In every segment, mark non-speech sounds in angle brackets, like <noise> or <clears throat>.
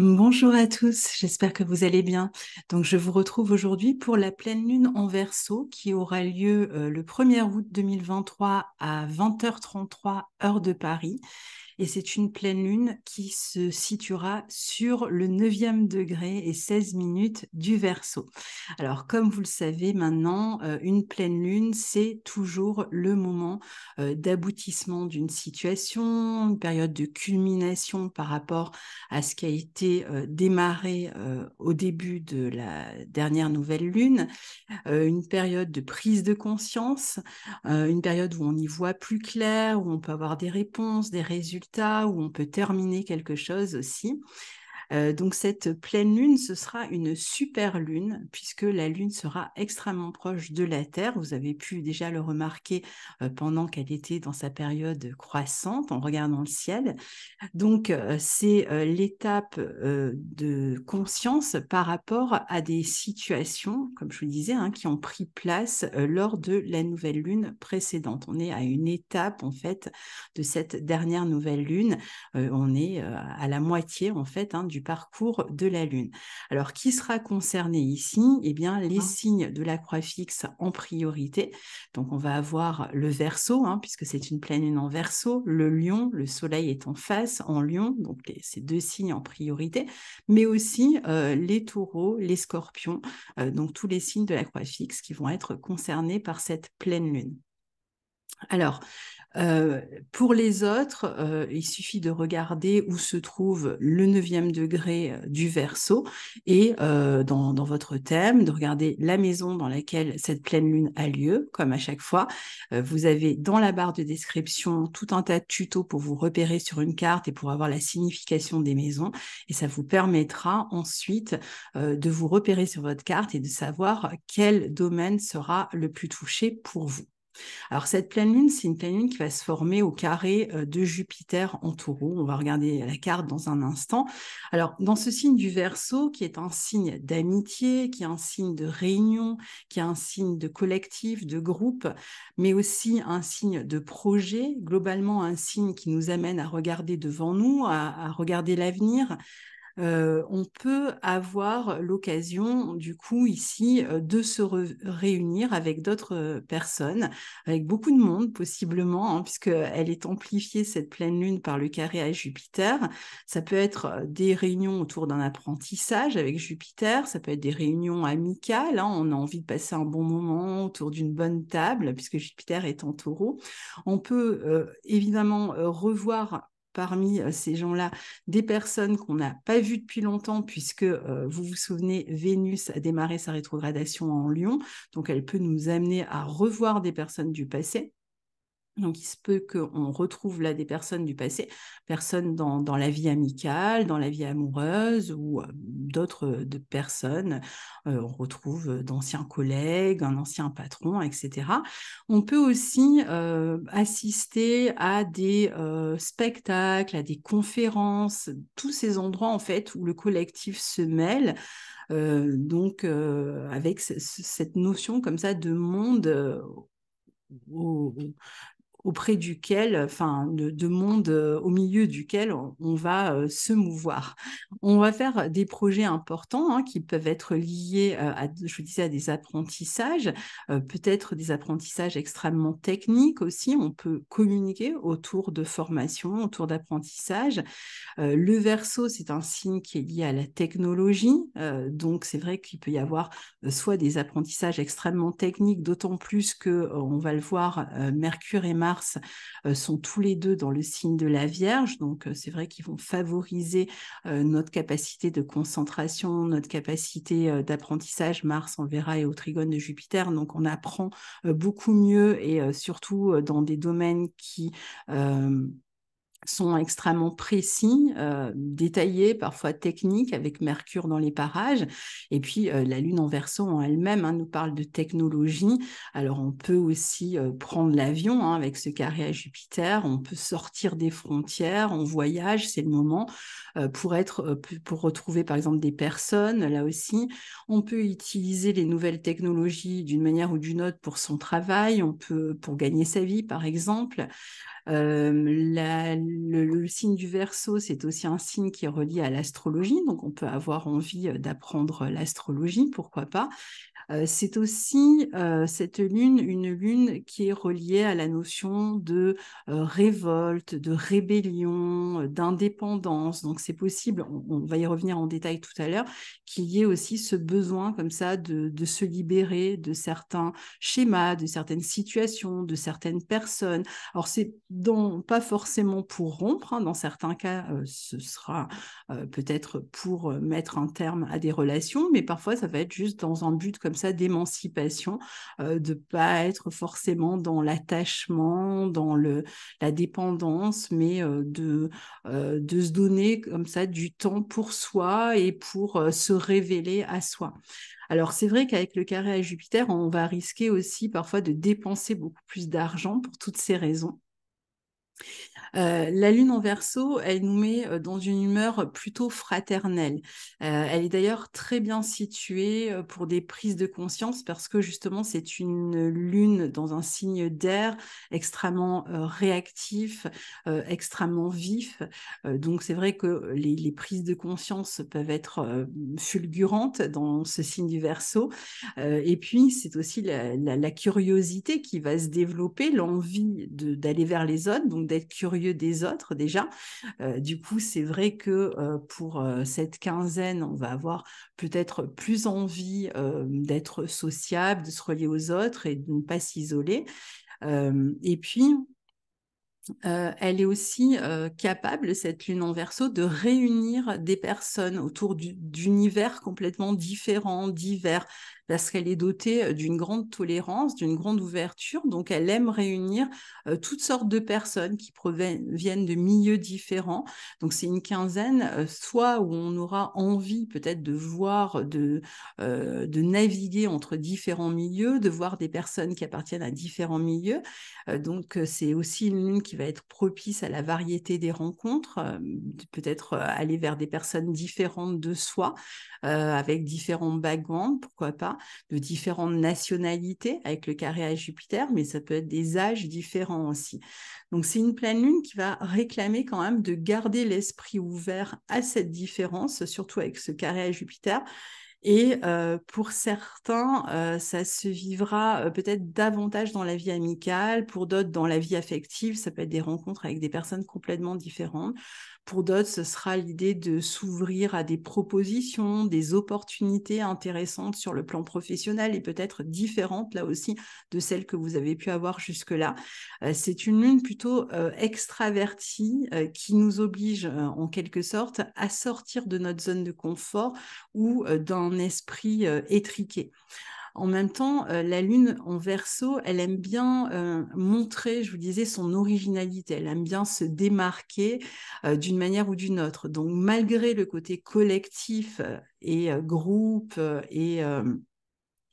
Bonjour à tous, j'espère que vous allez bien. Donc je vous retrouve aujourd'hui pour la pleine lune en verso qui aura lieu euh, le 1er août 2023 à 20h33 heure de Paris et c'est une pleine lune qui se situera sur le 9e degré et 16 minutes du verso. Alors comme vous le savez maintenant, euh, une pleine lune, c'est toujours le moment euh, d'aboutissement d'une situation, une période de culmination par rapport à ce qui a été euh, démarré au début de la dernière nouvelle lune, une période de prise de conscience, une période où on y voit plus clair, où on peut avoir des réponses, des résultats où on peut terminer quelque chose aussi. Euh, donc cette pleine lune, ce sera une super lune puisque la lune sera extrêmement proche de la Terre. Vous avez pu déjà le remarquer euh, pendant qu'elle était dans sa période croissante en regardant le ciel. Donc euh, c'est l'étape de conscience par rapport à des situations, comme je vous disais, hein, qui ont pris place lors de la nouvelle lune précédente. On est à une étape en fait de cette dernière nouvelle lune. on est à la moitié en fait hein, du parcours de la Lune. Alors, qui sera concerné ici Eh bien, les ah. signes de la croix fixe en priorité. Donc, on va avoir le verso, hein, puisque c'est une pleine lune en verso, le lion, le soleil est en face, en lion, donc ces deux signes en priorité, mais aussi euh, les taureaux, les scorpions, euh, donc tous les signes de la croix fixe qui vont être concernés par cette pleine lune. Alors, euh, pour les autres, euh, il suffit de regarder où se trouve le neuvième degré euh, du verso et dans, dans, votre thème, de regarder la maison dans laquelle cette pleine lune a lieu, comme à chaque fois. vous avez dans la barre de description tout un tas de tutos pour vous repérer sur une carte et pour avoir la signification des maisons. Et ça vous permettra ensuite de vous repérer sur votre carte et de savoir quel domaine sera le plus touché pour vous. Alors cette pleine lune, c'est une pleine lune qui va se former au carré euh, de Jupiter en taureau. On va regarder la carte dans un instant. Alors dans ce signe du verso, qui est un signe d'amitié, qui est un signe de réunion, qui est un signe de collectif, de groupe, mais aussi un signe de projet, globalement un signe qui nous amène à regarder devant nous, à, à regarder l'avenir, euh, on peut avoir l'occasion, du coup, ici, euh, de se réunir avec d'autres euh, personnes, avec beaucoup de monde, possiblement, hein, puisque puisqu'elle est amplifiée, cette pleine lune, par le carré à Jupiter. Ça peut être des réunions autour d'un apprentissage avec Jupiter, ça peut être des réunions amicales, hein. on a envie de passer un bon moment autour d'une bonne table, puisque Jupiter est en taureau. On peut évidemment revoir parmi euh, ces gens-là des personnes qu'on n'a pas vues depuis longtemps, puisque euh, vous vous souvenez, Vénus a démarré sa rétrogradation en Lyon, donc elle peut nous amener à revoir des personnes du passé. Donc, il se peut qu'on retrouve là des personnes du passé, personnes dans, dans la vie amicale, dans la vie amoureuse ou euh, d'autres euh, personnes. Euh, on retrouve d'anciens collègues, un ancien patron, etc. On peut aussi assister à des spectacles, à des conférences, tous ces endroits en fait où le collectif se mêle. donc, avec cette notion comme ça de monde auprès duquel, enfin, de, monde euh, au milieu duquel on, va euh, se mouvoir. On va faire des projets importants hein, qui peuvent être liés, euh, à, je vous disais, à des apprentissages, peut-être des apprentissages extrêmement techniques aussi. On peut communiquer autour de formations, autour d'apprentissage. le verso, c'est un signe qui est lié à la technologie. donc, c'est vrai qu'il peut y avoir soit des apprentissages extrêmement techniques, d'autant plus que on va le voir, Mercure et Mars euh, sont tous les deux dans le signe de la Vierge, donc euh, c'est vrai qu'ils vont favoriser euh, notre capacité de concentration, notre capacité d'apprentissage. Mars, on le verra, et au trigone de Jupiter, donc on apprend beaucoup mieux et surtout dans des domaines qui sont extrêmement précis, euh, détaillés, parfois techniques, avec Mercure dans les parages. Et puis euh, la Lune en verso en elle-même hein, nous parle de technologie. Alors on peut aussi euh, prendre l'avion hein, avec ce carré à Jupiter, on peut sortir des frontières, on voyage, c'est le moment pour, être, pour retrouver par exemple des personnes, là aussi. On peut utiliser les nouvelles technologies d'une manière ou d'une autre pour son travail, on peut pour gagner sa vie par exemple le, le, signe du verso, c'est aussi un signe qui est relié à l'astrologie, donc on peut avoir envie d'apprendre l'astrologie, pourquoi pas. Euh, c'est aussi euh, cette lune, une lune qui est reliée à la notion de euh, révolte, de rébellion, d'indépendance. Donc c'est possible, on, va y revenir en détail tout à l'heure, qu'il y ait aussi ce besoin comme ça de, se libérer de certains schémas, de certaines situations, de certaines personnes. Alors c'est donc pas forcément pour rompre, hein, dans certains cas ce sera peut-être pour mettre un terme à des relations, mais parfois ça va être juste dans un but comme d'émancipation, euh, de pas être forcément dans l'attachement, dans le, la dépendance, mais euh, de, euh, de se donner comme ça du temps pour soi et pour euh, se révéler à soi. Alors c'est vrai qu'avec le carré à Jupiter, on va risquer aussi parfois de dépenser beaucoup plus d'argent pour toutes ces raisons. Euh, la lune en verso, elle nous met euh, dans une humeur plutôt fraternelle. Euh, elle est d'ailleurs très bien située pour des prises de conscience parce que justement c'est une lune dans un signe d'air extrêmement réactif, extrêmement vif. donc c'est vrai que les, prises de conscience peuvent être fulgurantes dans ce signe du verso. et puis c'est aussi la, curiosité qui va se développer, l'envie d'aller vers les autres. Donc d'être curieux des autres déjà. Euh, du coup, c'est vrai que euh, pour euh, cette quinzaine, on va avoir peut-être plus envie d'être sociable, de se relier aux autres et de ne pas s'isoler. et puis, elle est aussi capable, cette lune en verso, de réunir des personnes autour d'univers complètement différents, divers, parce qu'elle est dotée d'une grande tolérance, d'une grande ouverture. Donc, elle aime réunir toutes sortes de personnes qui proviennent de milieux différents. Donc, c'est une quinzaine, soit où on aura envie peut-être de voir, de, de naviguer entre différents milieux, de voir des personnes qui appartiennent à différents milieux. donc, c'est aussi une lune qui va être propice à la variété des rencontres, peut-être aller vers des personnes différentes de soi, avec différents backgrounds, pourquoi pas de différentes nationalités avec le carré à Jupiter, mais ça peut être des âges différents aussi. Donc c'est une pleine lune qui va réclamer quand même de garder l'esprit ouvert à cette différence, surtout avec ce carré à Jupiter. Et euh, pour certains, euh, ça se vivra euh, peut-être davantage dans la vie amicale, pour d'autres dans la vie affective, ça peut être des rencontres avec des personnes complètement différentes. Pour d'autres, ce sera l'idée de s'ouvrir à des propositions, des opportunités intéressantes sur le plan professionnel et peut-être différentes là aussi de celles que vous avez pu avoir jusque-là. Euh, c'est une lune plutôt euh, extravertie euh, qui nous oblige en quelque sorte à sortir de notre zone de confort ou d'un esprit étriqué. En même temps, euh, la Lune en verso, elle aime bien euh, montrer, je vous disais, son originalité, elle aime bien se démarquer euh, d'une manière ou d'une autre. Donc malgré le côté collectif et groupe et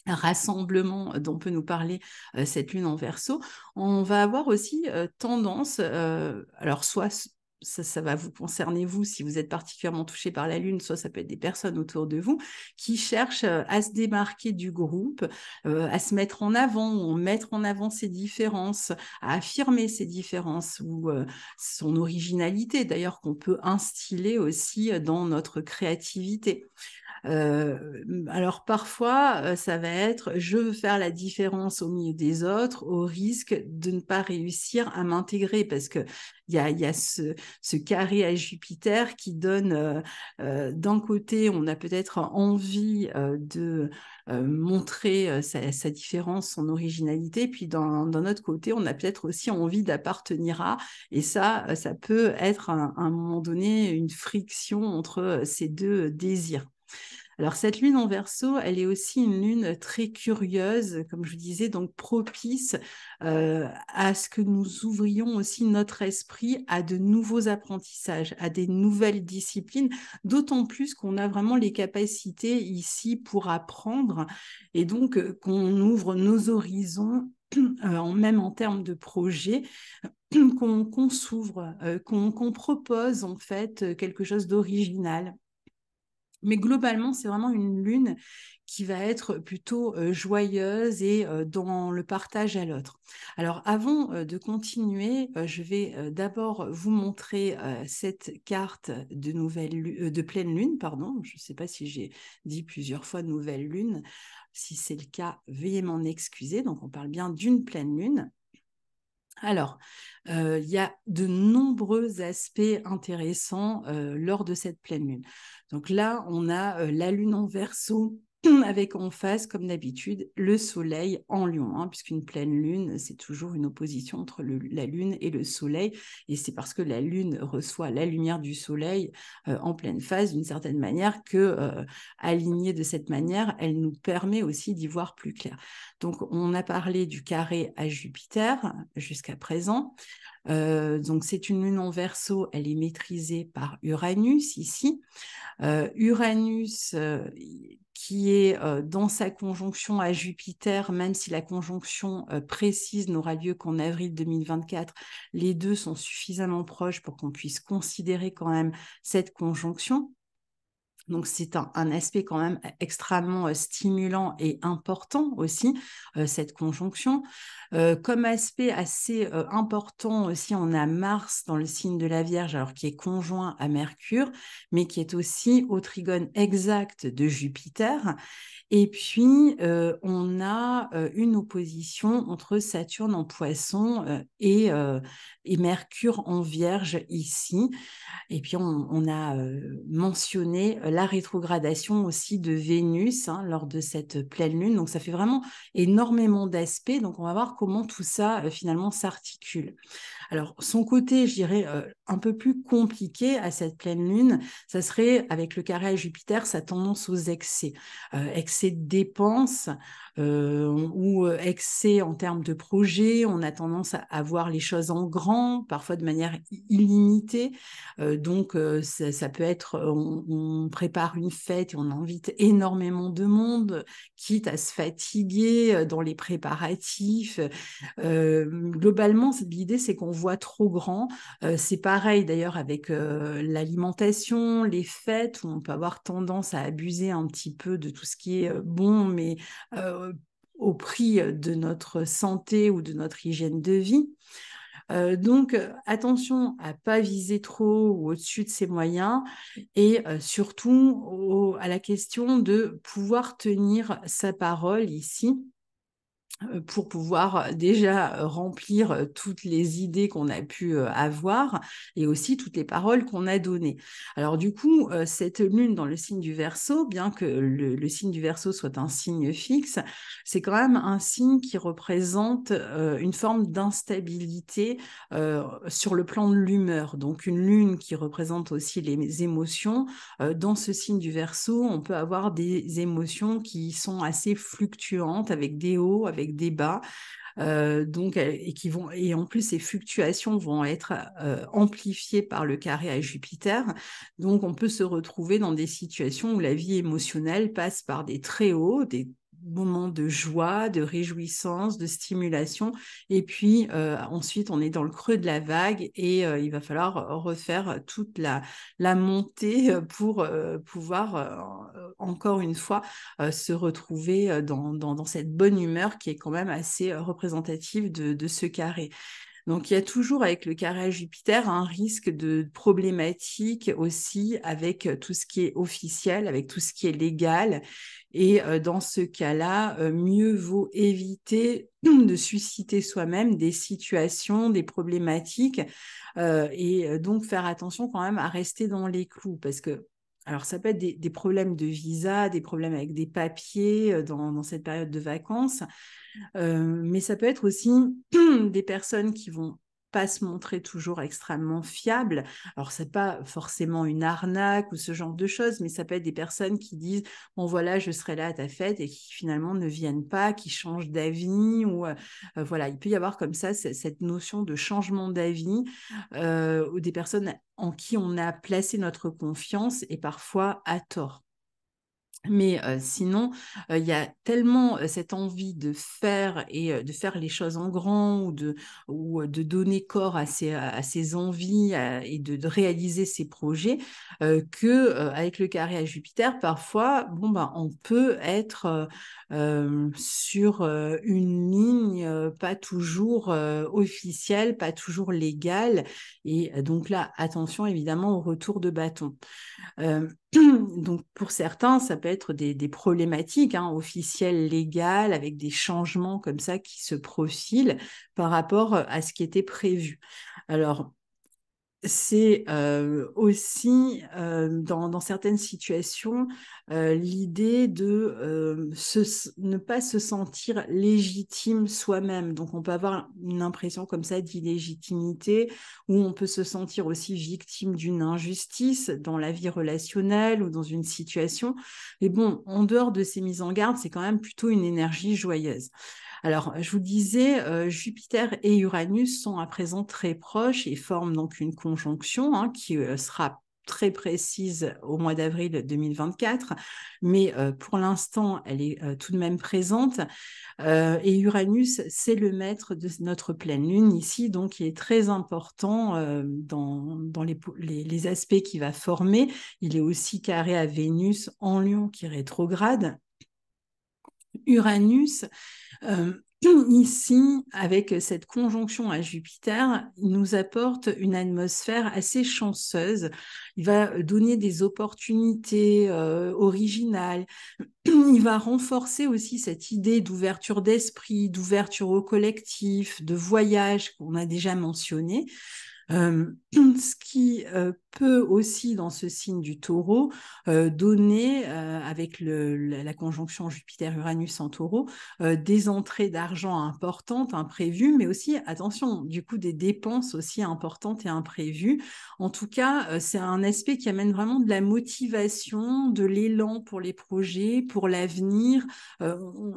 rassemblement dont peut nous parler cette lune en verso, on va avoir aussi tendance, alors soit ça, va vous concerner vous si vous êtes particulièrement touché par la Lune, soit ça peut être des personnes autour de vous qui cherchent euh, à se démarquer du groupe, euh, à se mettre en avant ou mettre en avant ses différences, à affirmer ses différences ou euh, son originalité d'ailleurs qu'on peut instiller aussi dans notre créativité. Euh, alors parfois, ça va être je veux faire la différence au milieu des autres au risque de ne pas réussir à m'intégrer parce que il y a, ce, carré à Jupiter qui donne d'un côté on a peut-être envie de montrer sa, différence, son originalité, puis d'un autre côté on a peut-être aussi envie d'appartenir à et ça ça peut être à un moment donné une friction entre ces deux désirs. Alors cette lune en verso, elle est aussi une lune très curieuse, comme je disais, donc propice euh, à ce que nous ouvrions aussi notre esprit à de nouveaux apprentissages, à des nouvelles disciplines, d'autant plus qu'on a vraiment les capacités ici pour apprendre et donc euh, qu'on ouvre nos horizons euh, même en termes de projet, <clears throat> qu'on s'ouvre, qu'on propose en fait quelque chose d'original. Mais globalement, c'est vraiment une lune qui va être plutôt euh, joyeuse et euh, dans le partage à l'autre. Alors avant euh, de continuer, je vais d'abord vous montrer cette carte de nouvelle de pleine lune, pardon, je ne sais pas si j'ai dit plusieurs fois nouvelle lune. Si c'est le cas, veuillez m'en excuser. Donc on parle bien d'une pleine lune. Alors, euh, il y a de nombreux aspects intéressants euh, lors de cette pleine lune. Donc là, on a euh, la lune en verso avec en face, comme d'habitude, le soleil en lion, hein, puisqu'une pleine lune, c'est toujours une opposition entre la lune et le soleil, et c'est parce que la lune reçoit la lumière du soleil euh, en pleine phase, d'une certaine manière, que euh, alignée de cette manière, elle nous permet aussi d'y voir plus clair. Donc, on a parlé du carré à Jupiter jusqu'à présent. Euh, donc c'est une lune en verso, elle est maîtrisée par Uranus ici. Euh, Uranus euh, qui est dans sa conjonction à Jupiter, même si la conjonction précise n'aura lieu qu'en avril 2024, les deux sont suffisamment proches pour qu'on puisse considérer quand même cette conjonction. Donc c'est un, aspect quand même euh, extrêmement euh, stimulant et important aussi, euh, cette conjonction. comme aspect assez important aussi, on a Mars dans le signe de la Vierge, alors qui est conjoint à Mercure, mais qui est aussi au trigone exact de Jupiter. Et puis, euh, on a euh, une opposition entre Saturne en poisson euh, et, Mercure en vierge ici. Et puis, on, a mentionné la rétrogradation aussi de Vénus hein, lors de cette pleine lune. Donc, ça fait vraiment énormément d'aspects. Donc, on va voir comment tout ça finalement s'articule. Alors, son côté, je dirais, euh, un peu plus compliqué à cette pleine lune, ça serait, avec le carré à Jupiter, sa tendance aux excès. Euh, excès de dépenses euh, ou excès en termes de projets. On a tendance à, avoir voir les choses en grand, parfois de manière illimitée. donc, ça, peut être, on, on, prépare une fête et on invite énormément de monde, quitte à se fatiguer dans les préparatifs. globalement, l'idée, c'est qu'on voit trop grand. Euh, c'est pareil d'ailleurs avec euh, l'alimentation, les fêtes, où on peut avoir tendance à abuser un petit peu de tout ce qui est euh, bon, mais au prix de notre santé ou de notre hygiène de vie. donc attention à pas viser trop ou au-dessus de ses moyens et surtout à la question de pouvoir tenir sa parole ici pour pouvoir déjà remplir toutes les idées qu'on a pu avoir et aussi toutes les paroles qu'on a données. Alors du coup, cette lune dans le signe du verso, bien que le, signe du verso soit un signe fixe, c'est quand même un signe qui représente une forme d'instabilité sur le plan de l'humeur. Donc une lune qui représente aussi les émotions. dans ce signe du verso, on peut avoir des émotions qui sont assez fluctuantes avec des hauts, avec débat euh, donc, euh, et, qui vont, et en plus, ces fluctuations vont être euh, amplifiées par le carré à Jupiter. Donc, on peut se retrouver dans des situations où la vie émotionnelle passe par des très hauts, des moment de joie, de réjouissance, de stimulation. Et puis euh, ensuite, on est dans le creux de la vague et euh, il va falloir refaire toute la, montée euh, pour pouvoir, encore une fois, se retrouver dans, cette bonne humeur qui est quand même assez représentative de, ce carré. Donc, il y a toujours avec le carré Jupiter un risque de problématique aussi avec tout ce qui est officiel, avec tout ce qui est légal. Et euh, dans ce cas-là, euh, mieux vaut éviter <clears throat> de susciter soi-même des situations, des problématiques, euh, et donc faire attention quand même à rester dans les clous, parce que alors, ça peut être des, problèmes de visa, des problèmes avec des papiers dans, cette période de vacances, mais ça peut être aussi <clears throat> des personnes qui vont se montrer toujours extrêmement fiable. Alors, c'est pas forcément une arnaque ou ce genre de choses, mais ça peut être des personnes qui disent Bon, voilà, je serai là à ta fête et qui finalement ne viennent pas, qui changent d'avis. Ou euh, euh, voilà, il peut y avoir comme ça cette notion de changement d'avis euh, ou des personnes en qui on a placé notre confiance et parfois à tort. Mais sinon, il y a tellement cette envie de faire et de faire les choses en grand ou de, donner corps à ses, envies et de, réaliser ses projets que avec le carré à Jupiter, parfois, bon, bah, on peut être sur une ligne pas toujours officielle, pas toujours légale. Et donc là, attention évidemment au retour de bâton. Euh, <clears throat> donc pour certains, ça peut être des, problématiques hein, officielles, légales, avec des changements comme ça qui se profilent par rapport à ce qui était prévu. Alors c'est euh, aussi euh, dans, certaines situations euh, l'idée de ne pas se sentir légitime soi-même. Donc on peut avoir une impression comme ça d'illégitimité ou on peut se sentir aussi victime d'une injustice dans la vie relationnelle ou dans une situation. Mais bon, en dehors de ces mises en garde, c'est quand même plutôt une énergie joyeuse. Alors, je vous disais, euh, Jupiter et Uranus sont à présent très proches et forment donc une conjonction hein, qui euh, sera très précise au mois d'avril 2024, mais euh, pour l'instant, elle est tout de même présente. et Uranus, c'est le maître de notre pleine lune ici, donc il est très important dans, les, aspects qu'il va former. Il est aussi carré à Vénus en lion qui rétrograde, Uranus, euh, <clears throat> ici, avec cette conjonction à Jupiter, il nous apporte une atmosphère assez chanceuse. Il va donner des opportunités euh, originales. <clears throat> Il va renforcer aussi cette idée d'ouverture d'esprit, d'ouverture au collectif, de voyage qu'on a déjà mentionné. Euh, <clears throat> ce qui euh, peut aussi, dans ce signe du taureau, euh, donner, euh, avec le, la conjonction Jupiter-Uranus en taureau, des entrées d'argent importantes, imprévues, mais aussi, attention, du coup, des dépenses aussi importantes et imprévues. En tout cas, c'est un aspect qui amène vraiment de la motivation, de l'élan pour les projets, pour l'avenir. Il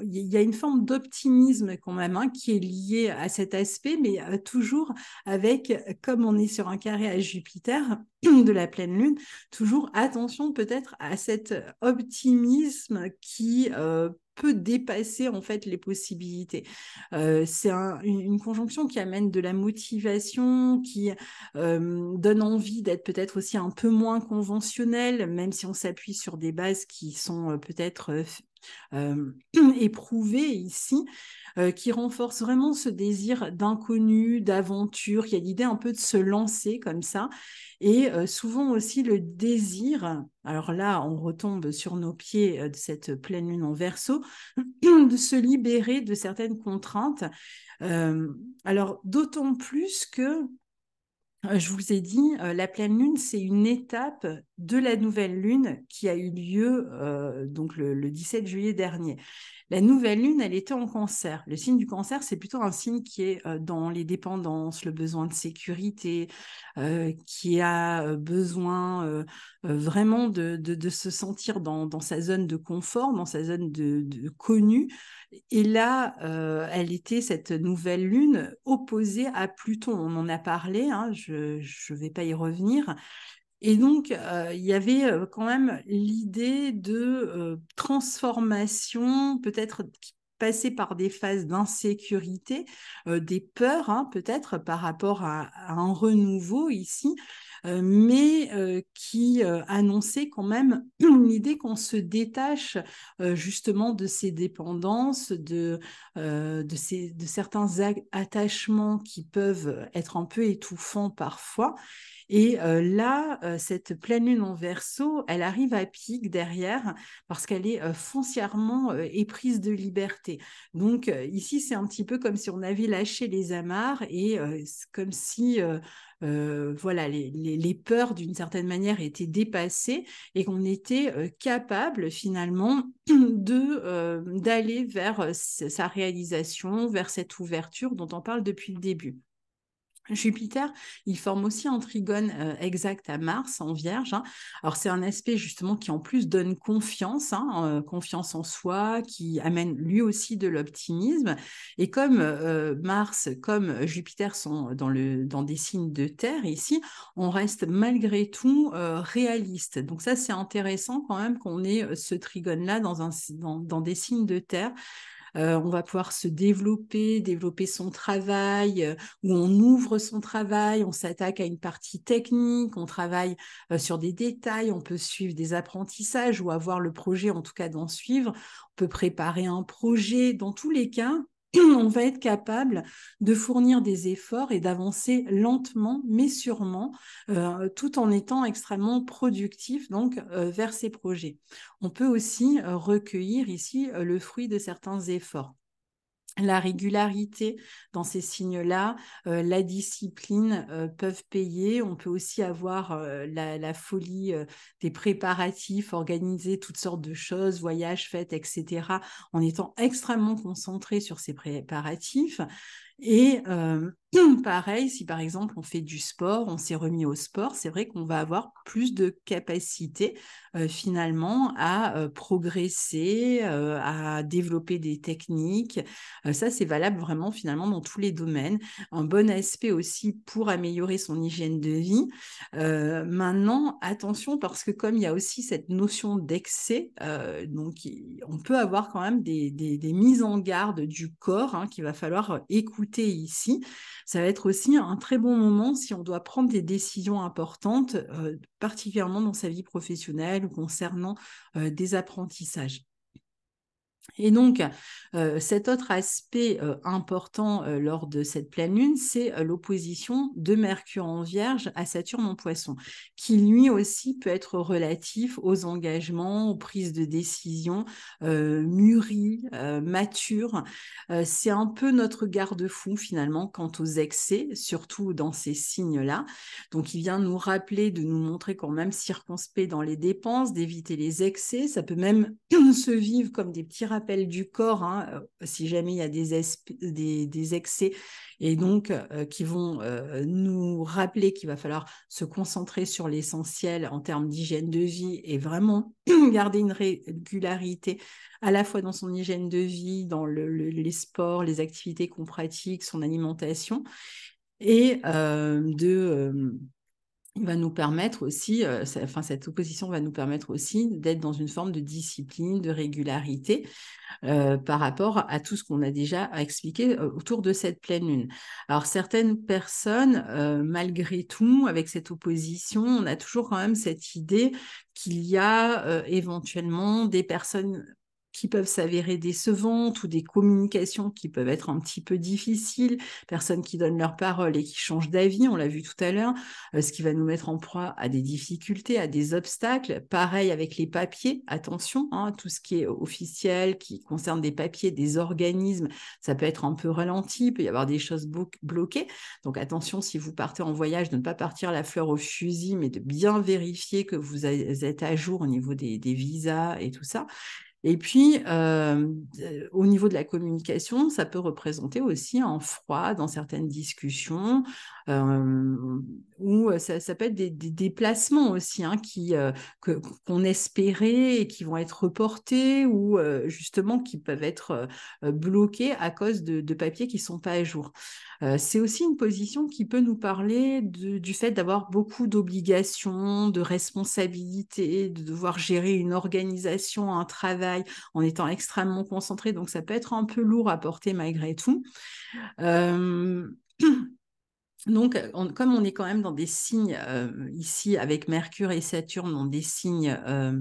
y a une forme d'optimisme quand même hein, qui est liée à cet aspect, mais toujours avec, comme on est sur un à Jupiter <clears throat> de la pleine lune, toujours attention peut-être à cet euh, optimisme qui euh, peut dépasser en fait les possibilités. Euh, c'est une, conjonction qui amène de la motivation, qui donne envie d'être peut-être aussi un peu moins conventionnel, même si on s'appuie sur des bases qui sont peut-être euh, <clears throat> éprouvé ici, euh, qui renforce vraiment ce désir d'inconnu, d'aventure, il y a l'idée un peu de se lancer comme ça, et euh, souvent aussi le désir, alors là on retombe sur nos pieds de cette pleine lune en verso, <clears throat> de se libérer de certaines contraintes. alors d'autant plus que je vous ai dit, la pleine lune, c'est une étape de la nouvelle lune qui a eu lieu euh, donc le, 17 juillet dernier. La nouvelle lune, elle était en cancer. Le signe du cancer, c'est plutôt un signe qui est euh, dans les dépendances, le besoin de sécurité, euh, qui a besoin vraiment de, se sentir dans, sa zone de confort, dans sa zone de, de connu. Et là, elle était cette nouvelle lune opposée à Pluton. On en a parlé, hein, je ne vais pas y revenir. Et donc, euh, il y avait euh, quand même l'idée de euh, transformation, peut-être passer par des phases d'insécurité, des peurs, hein, peut-être par rapport à, un renouveau ici, mais qui annonçait quand même l'idée <clears throat> qu'on se détache justement de ces dépendances, de, de, de certains attachements qui peuvent être un peu étouffants parfois. Et euh, là, euh, cette pleine lune en verso, elle arrive à pic derrière parce qu'elle est euh, foncièrement éprise de liberté. Donc ici, c'est un petit peu comme si on avait lâché les amarres et comme si... voilà, les, peurs d'une certaine manière étaient dépassées et qu'on était capable finalement <clears throat> d'aller vers sa réalisation, vers cette ouverture dont on parle depuis le début. Jupiter, il forme aussi un trigone euh, exact à Mars en Vierge. Hein. Alors c'est un aspect justement qui en plus donne confiance, hein, euh, confiance en soi, qui amène lui aussi de l'optimisme. Et comme euh, Mars, comme Jupiter sont dans, le, dans des signes de Terre ici, on reste malgré tout réaliste. Donc ça c'est intéressant quand même qu'on ait ce trigone-là dans, dans, dans des signes de Terre. Euh, on va pouvoir se développer, développer son travail, euh, ou où on ouvre son travail, on s'attaque à une partie technique, on travaille euh, sur des détails, on peut suivre des apprentissages ou avoir le projet en tout cas d'en suivre, on peut préparer un projet. Dans tous les cas, <clears throat> on va être capable de fournir des efforts et d'avancer lentement mais sûrement, euh, tout en étant extrêmement productif donc euh, vers ces projets. On peut aussi euh, recueillir ici le fruit de certains efforts la régularité dans ces signes-là, euh, la discipline euh, peuvent payer. On peut aussi avoir euh, la, folie des préparatifs, organiser toutes sortes de choses, voyages, fêtes, etc., en étant extrêmement concentré sur ces préparatifs. Et <clears throat> Pareil, si par exemple on fait du sport, on s'est remis au sport, c'est vrai qu'on va avoir plus de capacité euh, finalement à euh, progresser, euh, à développer des techniques. ça, c'est valable vraiment finalement dans tous les domaines. Un bon aspect aussi pour améliorer son hygiène de vie. maintenant, attention parce que comme il y a aussi cette notion d'excès, donc on peut avoir quand même des, mises en garde du corps hein, qu'il va falloir écouter ici ça va être aussi un très bon moment si on doit prendre des décisions importantes, euh, particulièrement dans sa vie professionnelle ou concernant euh, des apprentissages. Et donc, euh, cet autre aspect euh, important euh, lors de cette pleine lune, c'est l'opposition de Mercure en Vierge à Saturne en Poisson, qui lui aussi peut être relatif aux engagements, aux prises de décision mûries, matures. c'est un peu notre garde-fou finalement quant aux excès, surtout dans ces signes-là. Donc, il vient nous rappeler de nous montrer quand même circonspect dans les dépenses, d'éviter les excès. Ça peut même <clears throat> se vivre comme des petits rappel du corps, hein, euh, si jamais il y a des, des, excès, et donc euh, qui vont euh, nous rappeler qu'il va falloir se concentrer sur l'essentiel en termes d'hygiène de vie et vraiment <clears throat> garder une régularité à la fois dans son hygiène de vie, dans les sports, les activités qu'on pratique, son alimentation, et de va nous permettre aussi, euh, enfin cette opposition va nous permettre aussi d'être dans une forme de discipline, de régularité euh, par rapport à tout ce qu'on a déjà expliqué euh, autour de cette pleine lune. Alors certaines personnes, malgré tout, avec cette opposition, on a toujours quand même cette idée qu'il y a éventuellement des personnes qui peuvent s'avérer décevantes ou des communications qui peuvent être un petit peu difficiles, personnes qui donnent leur parole et qui changent d'avis, on l'a vu tout à l'heure, euh, ce qui va nous mettre en proie à des difficultés, à des obstacles. Pareil avec les papiers, attention, hein, tout ce qui est officiel, qui concerne des papiers, des organismes, ça peut être un peu ralenti, il peut y avoir des choses bloquées. Donc attention, si vous partez en voyage, de ne pas partir la fleur au fusil, mais de bien vérifier que vous êtes à jour au niveau des visas et tout ça. Et puis, euh, au niveau de la communication, ça peut représenter aussi un froid dans certaines discussions, euh, ou euh, ça, peut être des, déplacements aussi hein, qui qu'on espérait et qui vont être reportés, ou justement qui peuvent être bloqués à cause de, papiers qui ne sont pas à jour. C'est aussi une position qui peut nous parler du fait d'avoir beaucoup d'obligations, de responsabilités, de devoir gérer une organisation, un travail en étant extrêmement concentré. Donc, ça peut être un peu lourd à porter malgré tout. Euh, <clears throat> Donc, euh, comme on est quand même dans des signes, euh, ici avec Mercure et Saturne, dans des signes euh,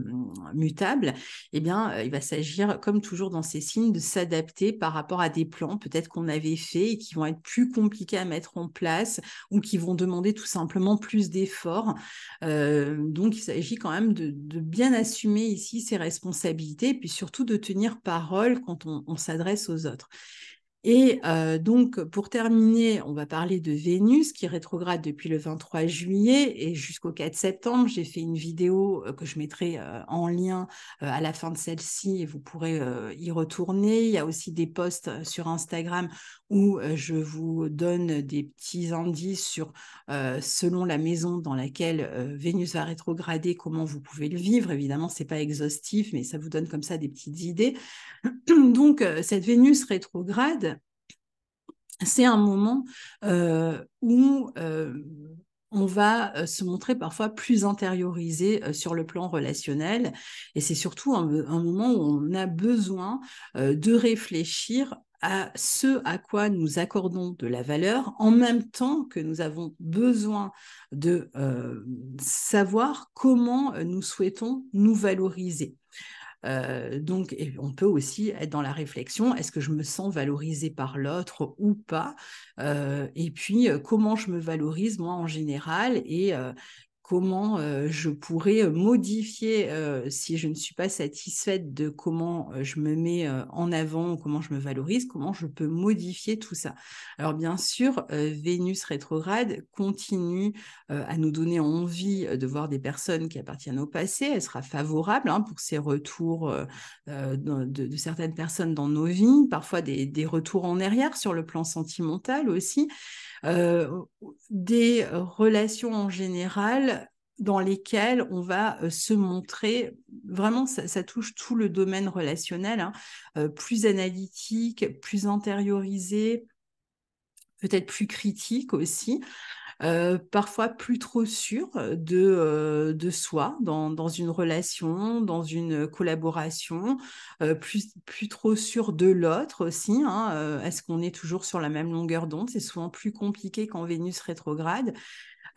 mutables, eh bien, il va s'agir, comme toujours dans ces signes, de s'adapter par rapport à des plans peut-être qu'on avait fait et qui vont être plus compliqués à mettre en place ou qui vont demander tout simplement plus d'efforts. donc, il s'agit quand même de, bien assumer ici ses responsabilités et puis surtout de tenir parole quand on s'adresse aux autres. Et euh, donc, pour terminer, on va parler de Vénus qui rétrograde depuis le 23 juillet et jusqu'au 4 septembre. J'ai fait une vidéo euh, que je mettrai euh, en lien à la fin de celle-ci et vous pourrez y retourner. Il y a aussi des posts sur Instagram où je vous donne des petits indices sur, selon la maison dans laquelle Vénus va rétrograder, comment vous pouvez le vivre. Évidemment, ce n'est pas exhaustif, mais ça vous donne comme ça des petites idées. <clears throat> Donc, cette Vénus rétrograde, c'est un moment euh, où euh, on va euh, se montrer parfois plus intériorisé sur le plan relationnel. Et c'est surtout un, moment où on a besoin de réfléchir à ce à quoi nous accordons de la valeur, en même temps que nous avons besoin de savoir comment nous souhaitons nous valoriser donc, on peut aussi être dans la réflexion, est-ce que je me sens valorisée par l'autre ou pas Et puis, comment je me valorise, moi, en général Et, comment je pourrais modifier si je ne suis pas satisfaite de comment je me mets en avant, comment je me valorise, comment je peux modifier tout ça. Alors bien sûr, Vénus rétrograde continue à nous donner envie de voir des personnes qui appartiennent au passé. Elle sera favorable hein, pour ces retours de, certaines personnes dans nos vies, parfois des retours en arrière sur le plan sentimental aussi. Euh, des relations en général dans lesquelles on va euh, se montrer, vraiment, ça, touche tout le domaine relationnel, hein. euh, plus analytique, plus intériorisé, peut-être plus critique aussi, euh, parfois plus trop sûr euh, de, euh, de soi dans, une relation, dans une collaboration, plus, plus trop sûr de l'autre aussi. Hein, est-ce qu'on est toujours sur la même longueur d'onde C'est souvent plus compliqué qu'en Vénus rétrograde.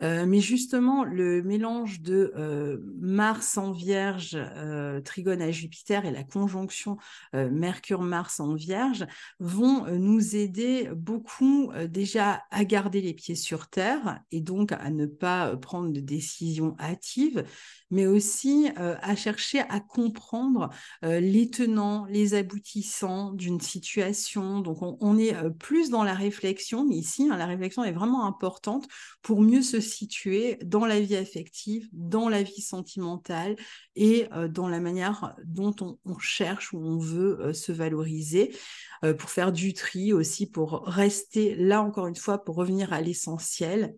Euh, mais justement, le mélange de euh, Mars en Vierge, euh, Trigone à Jupiter et la conjonction Mercure-Mars en Vierge vont nous aider beaucoup déjà à garder les pieds sur Terre et donc à ne pas prendre de décisions hâtives, mais aussi à chercher à comprendre les tenants, les aboutissants d'une situation. Donc on, est plus dans la réflexion, mais ici, hein, la réflexion est vraiment importante pour mieux se situé dans la vie affective, dans la vie sentimentale et euh, dans la manière dont on cherche ou on veut euh, se valoriser, euh, pour faire du tri aussi, pour rester là encore une fois, pour revenir à l'essentiel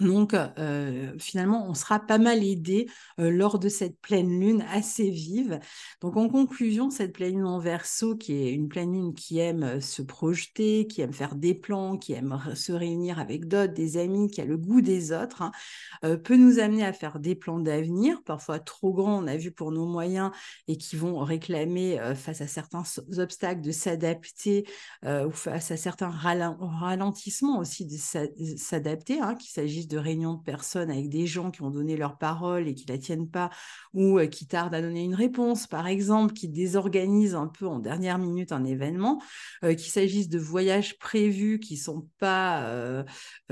donc, euh, finalement, on sera pas mal aidé euh, lors de cette pleine lune assez vive. Donc, en conclusion, cette pleine lune en verso, qui est une pleine lune qui aime euh, se projeter, qui aime faire des plans, qui aime se réunir avec d'autres, des amis, qui a le goût des autres, hein, peut nous amener à faire des plans d'avenir, parfois trop grands, on a vu pour nos moyens, et qui vont réclamer face à certains obstacles de s'adapter ou face à certains ralentissements aussi de s'adapter, hein, qu'il s'agisse de réunions de personnes avec des gens qui ont donné leur parole et qui la tiennent pas, ou euh, qui tardent à donner une réponse, par exemple, qui désorganisent un peu en dernière minute un événement, euh, qu'il s'agisse de voyages prévus qui sont pas euh,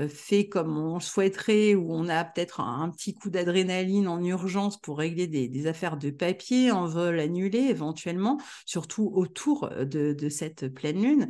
faits comme on souhaiterait, ou on a peut-être un, petit coup d'adrénaline en urgence pour régler des, affaires de papier, en vol annulé éventuellement, surtout autour de, cette pleine lune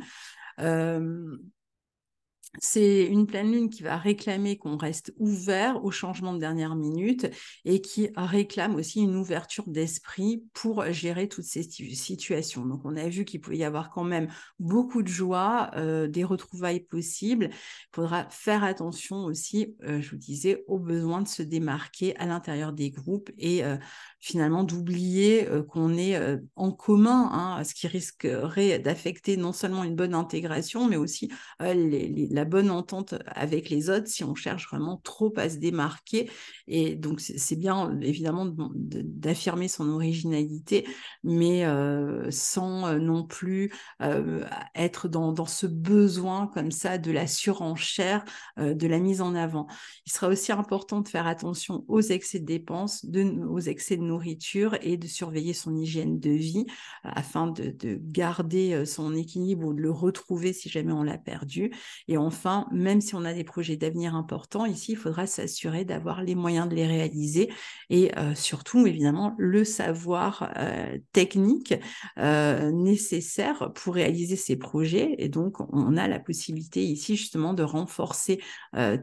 c'est une pleine lune qui va réclamer qu'on reste ouvert au changement de dernière minute et qui réclame aussi une ouverture d'esprit pour gérer toutes ces situations. Donc on a vu qu'il pouvait y avoir quand même beaucoup de joie, euh, des retrouvailles possibles. Il faudra faire attention aussi, euh, je vous disais, au besoin de se démarquer à l'intérieur des groupes et euh, finalement d'oublier qu'on est en commun, hein, ce qui risquerait d'affecter non seulement une bonne intégration, mais aussi la bonne entente avec les autres si on cherche vraiment trop à se démarquer. Et donc, c'est bien évidemment d'affirmer son originalité, mais euh, sans euh, non plus euh, être dans, dans, ce besoin comme ça de la surenchère, de la mise en avant. Il sera aussi important de faire attention aux excès de dépenses, de, aux excès de nourriture et de surveiller son hygiène de vie afin de, de garder son équilibre ou de le retrouver si jamais on l'a perdu. Et on enfin, même si on a des projets d'avenir importants, ici, il faudra s'assurer d'avoir les moyens de les réaliser et euh, surtout, évidemment, le savoir euh, technique euh, nécessaire pour réaliser ces projets. Et donc, on a la possibilité ici, justement, de renforcer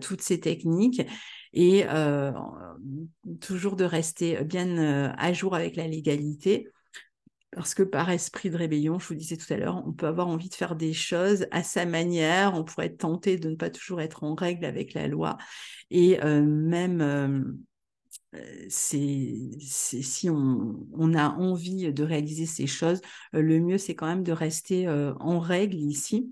toutes ces techniques et toujours de rester bien à jour avec la légalité parce que par esprit de rébellion, je vous disais tout à l'heure, on peut avoir envie de faire des choses à sa manière, on pourrait être tenté de ne pas toujours être en règle avec la loi. Et euh, même euh, euh, si on, a envie de réaliser ces choses, le mieux c'est quand même de rester en règle ici.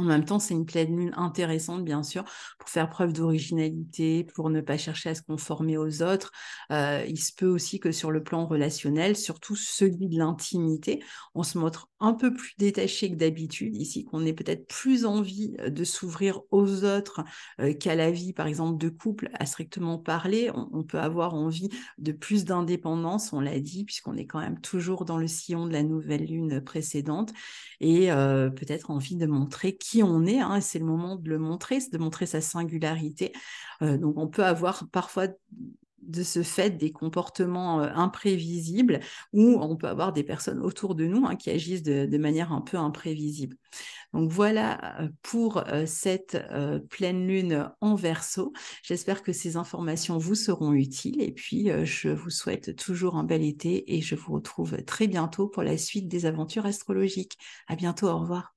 En même temps, c'est une pleine lune intéressante, bien sûr, pour faire preuve d'originalité, pour ne pas chercher à se conformer aux autres. Euh, il se peut aussi que sur le plan relationnel, surtout celui de l'intimité, on se montre un peu plus détaché que d'habitude ici, qu'on ait peut-être plus envie euh, de s'ouvrir aux autres euh, qu'à la vie, par exemple, de couple, à strictement parler. On, peut avoir envie de plus d'indépendance, on l'a dit, puisqu'on est quand même toujours dans le sillon de la nouvelle lune précédente, et peut-être envie de montrer qui qui on est, hein, c'est le moment de le montrer, de montrer sa singularité. Euh, donc on peut avoir parfois de ce fait des comportements euh, imprévisibles ou on peut avoir des personnes autour de nous hein, qui agissent de, manière un peu imprévisible. Donc voilà euh, pour cette pleine lune en verso. J'espère que ces informations vous seront utiles et puis je vous souhaite toujours un bel été et je vous retrouve très bientôt pour la suite des aventures astrologiques. À bientôt, au revoir.